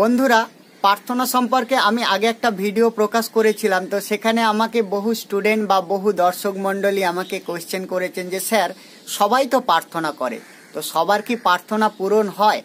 বন্ধুরা প্রার্থনা সম্পর্কে আমি আগে একটা ভিডিও প্রকাশ করেছিলাম তো সেখানে আমাকে বহু স্টুডেন্ট বা বহু দর্শক মণ্ডলী আমাকে কোয়েশ্চেন করেছেন যে স্যার সবাই তো প্রার্থনা করে তো সবার কি প্রার্থনা পূরণ হয়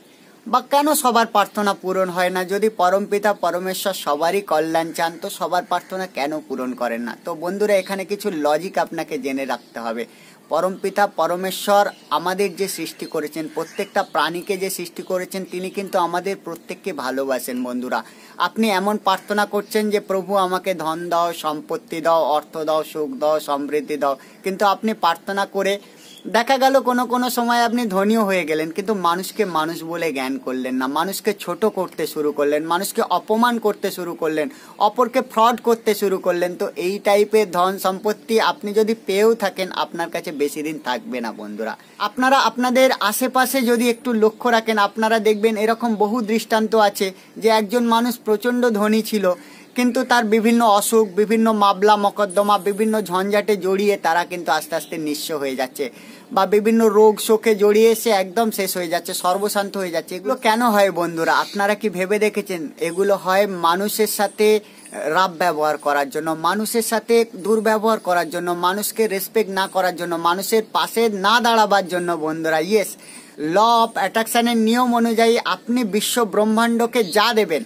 বা কেন সবার প্রার্থনা পূরণ হয় না যদি পরমপিতা পরমেশ্বর সবারই কল্যাণ চান তো সবার প্রার্থনা কেন পূরণ করেন না তো বন্ধুরা এখানে কিছু লজিক আপনাকে জেনে রাখতে হবে পরমপিতা পরমেশ্বর আমাদের যে সৃষ্টি করেছেন প্রত্যেকটা প্রাণীকে যে সৃষ্টি করেছেন তিনি কিন্তু আমাদের প্রত্যেককে ভালোবাসেন বন্ধুরা আপনি এমন প্রার্থনা করছেন যে প্রভু আমাকে ধন দাও সম্পত্তি দাও অর্থ দাও সুখ দাও সমৃদ্ধি দাও কিন্তু আপনি প্রার্থনা করে দেখা গেল কোনো কোনো সময় আপনি ধনীও হয়ে গেলেন কিন্তু মানুষকে মানুষ বলে জ্ঞান করলেন না মানুষকে ছোট করতে শুরু করলেন মানুষকে অপমান করতে শুরু করলেন অপরকে ফ্রড করতে শুরু করলেন তো এই টাইপের ধন সম্পত্তি আপনি যদি পেয়েও থাকেন আপনার কাছে বেশি দিন থাকবে না বন্ধুরা আপনারা আপনাদের আশেপাশে যদি একটু লক্ষ্য রাখেন আপনারা দেখবেন এরকম বহু দৃষ্টান্ত আছে যে একজন মানুষ প্রচণ্ড ধনী ছিল কিন্তু তার বিভিন্ন অসুখ বিভিন্ন মামলা মকদ্দমা বিভিন্ন ঝঞ্ঝাটে জড়িয়ে তারা কিন্তু আস্তে আস্তে নিঃস্ব হয়ে যাচ্ছে বা বিভিন্ন রোগ শোকে জড়িয়ে সে একদম শেষ হয়ে যাচ্ছে সর্বশান্ত হয়ে যাচ্ছে এগুলো কেন হয় বন্ধুরা আপনারা কি ভেবে দেখেছেন এগুলো হয় মানুষের সাথে রাব ব্যবহার করার জন্য মানুষের সাথে দুর্ব্যবহার করার জন্য মানুষকে রেসপেক্ট না করার জন্য মানুষের পাশে না দাঁড়াবার জন্য বন্ধুরা ইয়েস ল অফ অ্যাট্রাকশনের নিয়ম অনুযায়ী আপনি বিশ্ব ব্রহ্মাণ্ডকে যা দেবেন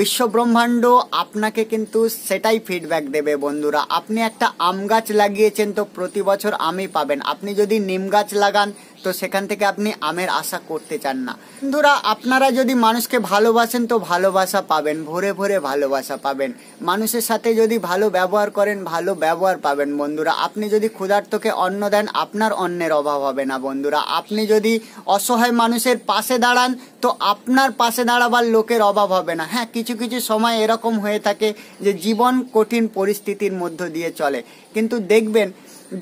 বিশ্বব্রহ্মাণ্ড আপনাকে কিন্তু সেটাই ফিডব্যাক দেবে বন্ধুরা আপনি একটা আম গাছ লাগিয়েছেন তো প্রতি বছর আমই পাবেন আপনি যদি নিম গাছ লাগান তো সেখান থেকে আপনি আমের আশা করতে চান না বন্ধুরা আপনারা যদি মানুষকে ভালোবাসেন তো ভালোবাসা পাবেন ভোরে ভোরে ভালোবাসা পাবেন মানুষের সাথে যদি ভালো ব্যবহার করেন ভালো ব্যবহার পাবেন বন্ধুরা আপনি যদি ক্ষুধার্তকে অন্ন দেন আপনার অন্যের অভাব হবে না বন্ধুরা আপনি যদি অসহায় মানুষের পাশে দাঁড়ান তো আপনার পাশে দাঁড়াবার লোকের অভাব হবে না হ্যাঁ কিছু কিছু সময় এরকম হয়ে থাকে যে জীবন কঠিন পরিস্থিতির মধ্য দিয়ে চলে কিন্তু দেখবেন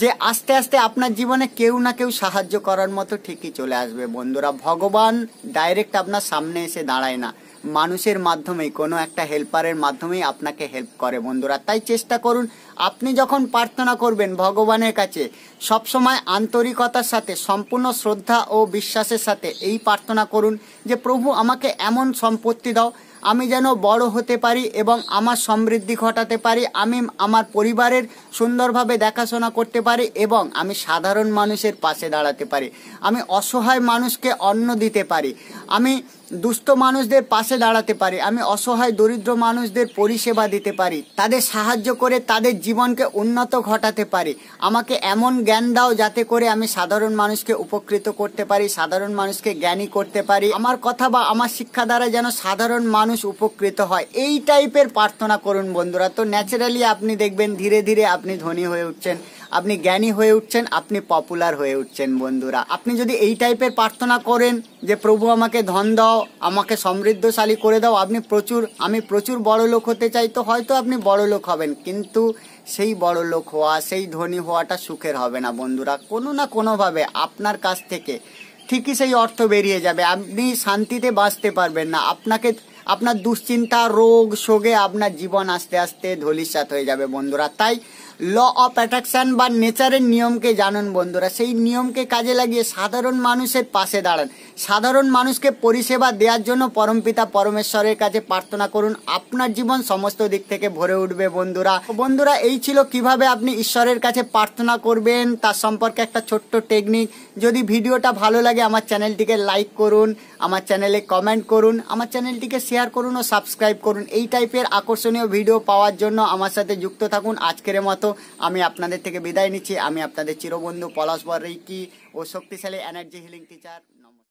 যে আস্তে আস্তে আপনার জীবনে কেউ না কেউ সাহায্য করার মতো ঠিকই চলে আসবে বন্ধুরা ভগবান ডাইরেক্ট আপনার সামনে এসে দাঁড়ায় না মানুষের মাধ্যমেই কোনো একটা হেল্পারের মাধ্যমেই আপনাকে হেল্প করে বন্ধুরা তাই চেষ্টা করুন আপনি যখন প্রার্থনা করবেন ভগবানের কাছে সবসময় আন্তরিকতার সাথে সম্পূর্ণ শ্রদ্ধা ও বিশ্বাসের সাথে এই প্রার্থনা করুন যে প্রভু আমাকে এমন সম্পত্তি দাও আমি যেন বড় হতে পারি এবং আমার সমৃদ্ধি ঘটাতে পারি আমি আমার পরিবারের সুন্দরভাবে দেখাশোনা করতে পারি এবং আমি সাধারণ মানুষের পাশে দাঁড়াতে পারি আমি অসহায় মানুষকে অন্ন দিতে পারি আমি দুস্থ মানুষদের পাশে দাঁড়াতে পারি আমি অসহায় দরিদ্র মানুষদের পরিষেবা দিতে পারি তাদের সাহায্য করে তাদের জীবনকে উন্নত ঘটাতে পারি আমাকে এমন জ্ঞান দাও যাতে করে আমি সাধারণ মানুষকে উপকৃত করতে পারি সাধারণ মানুষকে জ্ঞানী করতে পারি আমার কথা বা আমার শিক্ষা দ্বারা যেন সাধারণ মানুষ উপকৃত হয় এই টাইপের প্রার্থনা করুন বন্ধুরা তো ন্যাচারালি আপনি দেখবেন ধীরে ধীরে আপনি ধনী হয়ে উঠছেন আপনি জ্ঞানী হয়ে উঠছেন আপনি পপুলার হয়ে উঠছেন বন্ধুরা আপনি যদি এই টাইপের প্রার্থনা করেন যে প্রভু আমাকে ধন দাও আমাকে সমৃদ্ধশালী করে দাও আপনি প্রচুর আমি প্রচুর বড় লোক হতে চাই তো হয়তো আপনি বড় লোক হবেন কিন্তু সেই বড় লোক হওয়া সেই ধনী হওয়াটা সুখের হবে না বন্ধুরা কোনো না কোনোভাবে আপনার কাছ থেকে ঠিকই সেই অর্থ বেরিয়ে যাবে আপনি শান্তিতে বাঁচতে পারবেন না আপনাকে আপনার দুশ্চিন্তা রোগ শোগে আপনার জীবন আস্তে আস্তে ধলিসাত হয়ে যাবে বন্ধুরা তাই ল অফ অ্যাট্রাকশান বা নেচারের নিয়মকে জানুন বন্ধুরা সেই নিয়মকে কাজে লাগিয়ে সাধারণ মানুষের পাশে দাঁড়ান সাধারণ মানুষকে পরিষেবা দেওয়ার জন্য পরমপিতা পরমেশ্বরের কাছে প্রার্থনা করুন আপনার জীবন সমস্ত দিক থেকে ভরে উঠবে বন্ধুরা বন্ধুরা এই ছিল কিভাবে আপনি ঈশ্বরের কাছে প্রার্থনা করবেন তার সম্পর্কে একটা ছোট্ট টেকনিক যদি ভিডিওটা ভালো লাগে আমার চ্যানেলটিকে লাইক করুন আমার চ্যানেলে কমেন্ট করুন আমার চ্যানেলটিকে শেয়ার করুন ও সাবস্ক্রাইব করুন এই টাইপের আকর্ষণীয় ভিডিও পাওয়ার জন্য আমার সাথে যুক্ত থাকুন আজকের মতো আমি আপনাদের থেকে বিদায় নিচ্ছি আমি আপনাদের চিরবন্ধু পলাশ রিকি ও শক্তিশালী এনার্জি হিলিং টিচার নমস্কার